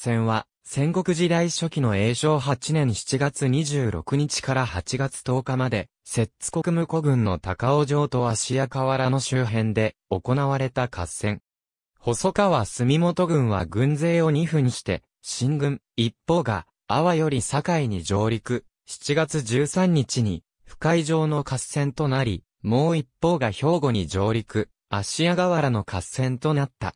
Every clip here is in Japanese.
戦は、戦国時代初期の永正8年7月26日から8月10日まで、摂津国務古軍の高尾城と芦屋河原の周辺で行われた合戦。細川住本軍は軍勢を2分にして、新軍、一方が、阿波より堺に上陸、7月13日に、不海上の合戦となり、もう一方が兵庫に上陸、芦屋河原の合戦となった。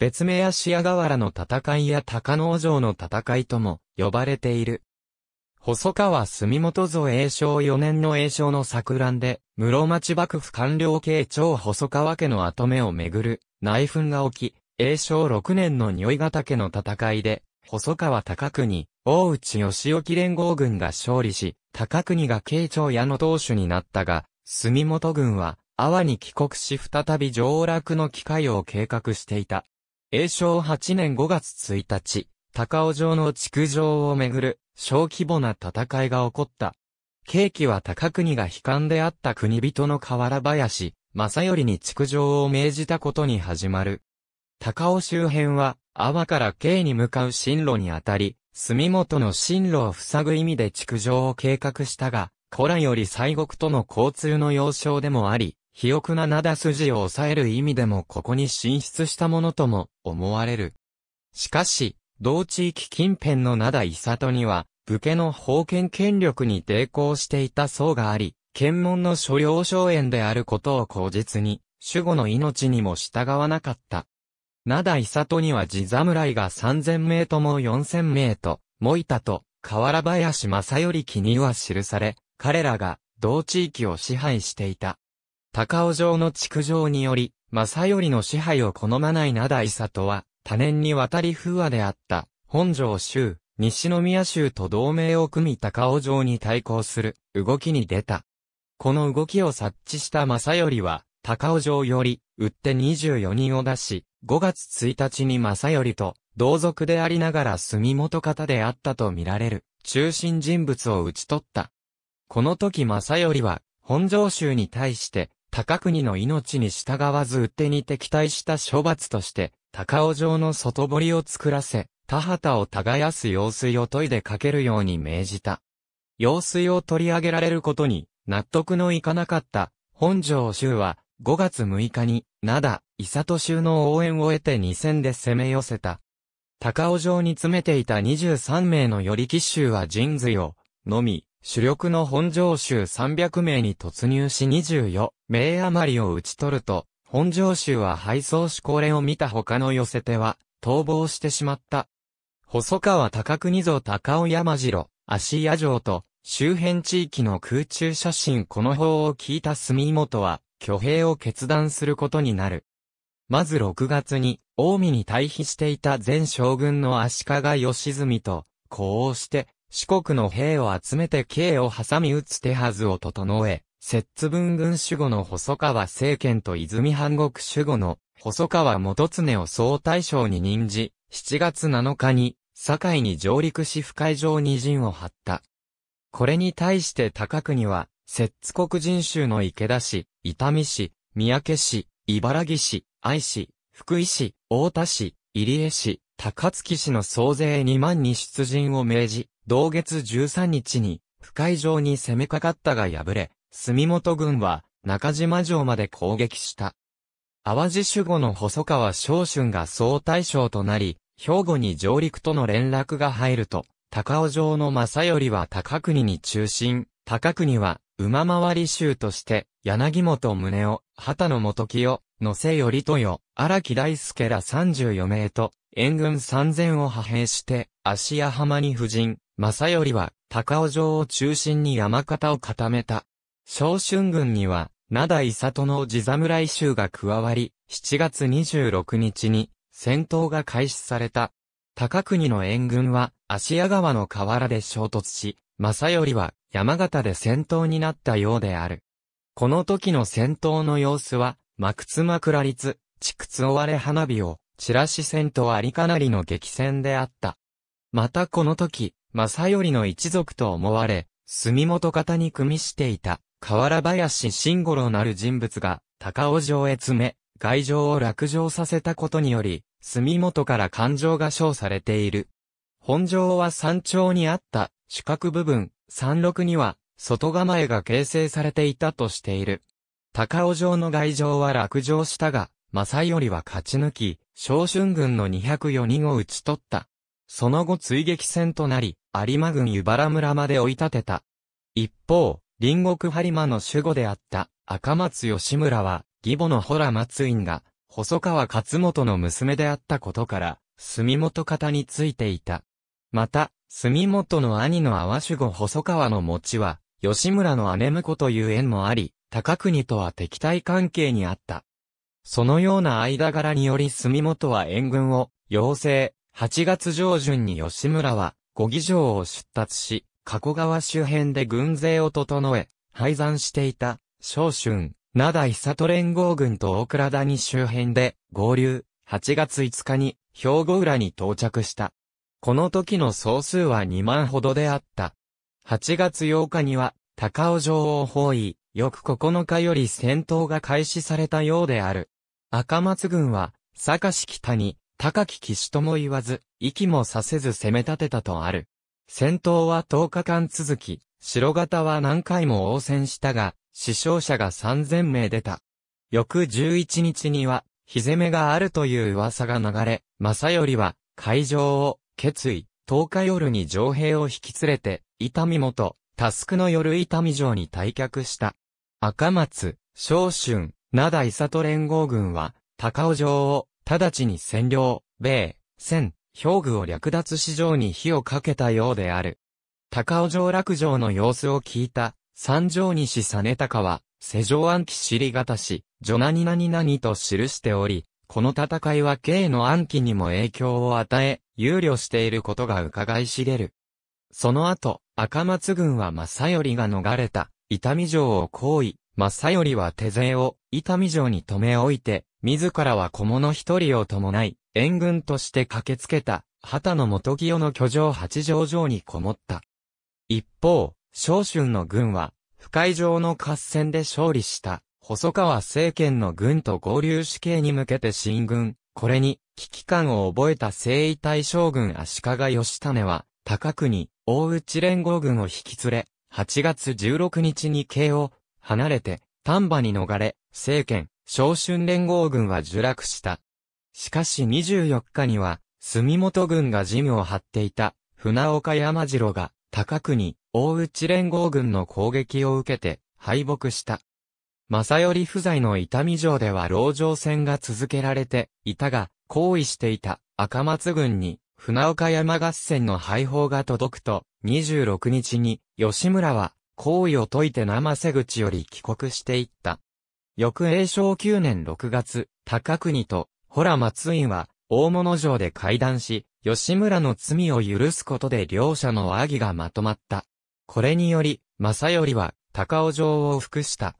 別名芦屋河原の戦いや高野城の戦いとも呼ばれている。細川住元像栄翔4年の栄翔の作乱で、室町幕府官僚慶長細川家の跡目をめぐる内紛が起き、栄翔6年の如意ヶ岳の戦いで、細川高国、大内義興連合軍が勝利し、高国が慶長屋の当主になったが、住元軍は、阿波に帰国し再び上洛の機会を計画していた。永正8年5月1日、高尾城の築城をめぐる小規模な戦いが起こった。景気は高国が悲観であった国人の河原林、正頼に築城を命じたことに始まる。高尾周辺は、阿波から京に向かう進路にあたり、住元の進路を塞ぐ意味で築城を計画したが、古来より西国との交通の要衝でもあり、肥沃な灘筋を抑える意味でもここに進出したものとも思われる。しかし、同地域近辺の灘伊里には、武家の封建権力に抵抗していた層があり、検問の所領荘園であることを口実に、守護の命にも従わなかった。灘伊里には地侍が3000名とも4000名と、森田と、河原林正頼記には記され、彼らが同地域を支配していた。高尾城の築城により、正頼の支配を好まない名灘伊里は、多年にわたり風和であった、本城州、西宮州と同盟を組み高尾城に対抗する、動きに出た。この動きを察知した正頼は、高尾城より、売って24人を出し、5月1日に正頼と、同族でありながら住元方であったと見られる、中心人物を討ち取った。この時正頼は、本城州に対して、高国の命に従わず打手に敵対した処罰として、高尾城の外堀を作らせ、田畑を耕す用水を研いでかけるように命じた。用水を取り上げられることに納得のいかなかった本城州は5月6日に灘、伊佐都州の応援を得て2戦で攻め寄せた。高尾城に詰めていた23名の寄り騎衆は神髄を、のみ、主力の本城州300名に突入し24名余りを打ち取ると、本城州は敗走しこれを見た他の寄せ手は、逃亡してしまった。細川高国蔵高尾山城、足屋城と、周辺地域の空中写真この方を聞いた住本は、挙兵を決断することになる。まず6月に、近江に退避していた前将軍の足利義澄と、呼応して、四国の兵を集めて刑を挟み撃つ手はずを整え、摂津文軍守護の細川政権と泉半国守護の細川元常を総大将に任じ、7月7日に、堺に上陸し不海上に陣を張った。これに対して高国は、摂津国人州の池田市、伊丹市、三宅市、茨城市、愛市、福井市、大田市、入江市、高槻市の総勢2万に出陣を命じ、同月13日に、不海上に攻めかかったが敗れ、住本軍は中島城まで攻撃した。淡路守護の細川昇春が総大将となり、兵庫に上陸との連絡が入ると、高尾城の正頼は高国に中心、高国は馬回り衆として、柳本宗男、畑野元清、野瀬頼豊、荒木大輔ら34名と、援軍3000を派兵して、芦屋浜に布陣、正頼は、高尾城を中心に山形を固めた。小春軍には、灘伊里の地侍衆が加わり、7月26日に、戦闘が開始された。高国の援軍は、芦屋川の河原で衝突し、正頼は、山形で戦闘になったようである。この時の戦闘の様子は、幕津枕立、地津追われ花火を、チラシ戦とありかなりの激戦であった。またこの時、正頼の一族と思われ、住元方に組みしていた、河原林慎五郎なる人物が、高尾城へ詰め、外城を落城させたことにより、住元から感情が称されている。本城は山頂にあった主角部分、山麓には外構えが形成されていたとしている。高尾城の外城は落城したが、正頼は勝ち抜き、昇春軍の204人を討ち取った。その後追撃戦となり、有馬郡湯原村まで追い立てた。一方、隣国播磨の守護であった赤松義村は、義母のホラ松院が、細川勝元の娘であったことから、住元方についていた。また、住元の兄の阿波守護細川の餅は、吉村の姉婿という縁もあり、高国とは敵対関係にあった。そのような間柄により住元は援軍を、要請、8月上旬に吉村は、五義城を出立し、加古川周辺で軍勢を整え、廃山していた、昇春、灘久と連合軍と大倉谷周辺で合流、8月5日に兵庫浦に到着した。この時の総数は2万ほどであった。8月8日には高尾城を包囲、翌9日より戦闘が開始されたようである。赤松軍は、坂市北に高き騎士とも言わず、息もさせず攻め立てたとある。戦闘は10日間続き、白型は何回も応戦したが、死傷者が3000名出た。翌11日には、日攻めがあるという噂が流れ、正頼は、会場を、決意、10日夜に城兵を引き連れて、伊丹元、タスクの夜伊丹城に退却した。赤松、昇春、灘伊里連合軍は、高尾城を、直ちに占領、米、戦、兵具を略奪市場に火をかけたようである。高尾城落城の様子を聞いた、三条西実高は、世上暗記り型し、女何々何と記しており、この戦いは慶の暗記にも影響を与え、憂慮していることが伺い知れる。その後、赤松軍は正頼が逃れた、伊丹城を行為、正頼は手勢を伊丹城に留め置いて、自らは小物一人を伴い、援軍として駆けつけた、畑野元清の居城八条城にこもった。一方、昇春の軍は、不海城の合戦で勝利した、細川政権の軍と合流死刑に向けて進軍。これに、危機感を覚えた征夷大将軍足利義種は、高国、大内連合軍を引き連れ、8月16日に慶応、離れて、丹波に逃れ、政権、昇春連合軍は受落した。しかし24日には、住本軍が事務を張っていた、船岡山城が、高国、大内連合軍の攻撃を受けて、敗北した。正頼不在の伊丹城では籠城戦が続けられていたが、行為していた赤松軍に船岡山合戦の敗北が届くと、26日に吉村は行為を解いて生瀬口より帰国していった。翌永正9年6月、高国と、ほら松院は、大物城で会談し、吉村の罪を許すことで両者の和議がまとまった。これにより、正頼は、高尾城を服した。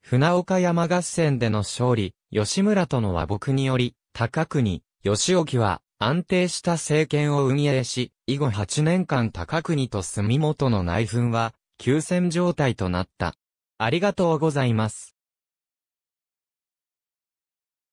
船岡山合戦での勝利、吉村との和睦により、高国、吉沖は、安定した政権を運営し、以後8年間高国と住元の内紛は、休戦状態となった。ありがとうございます。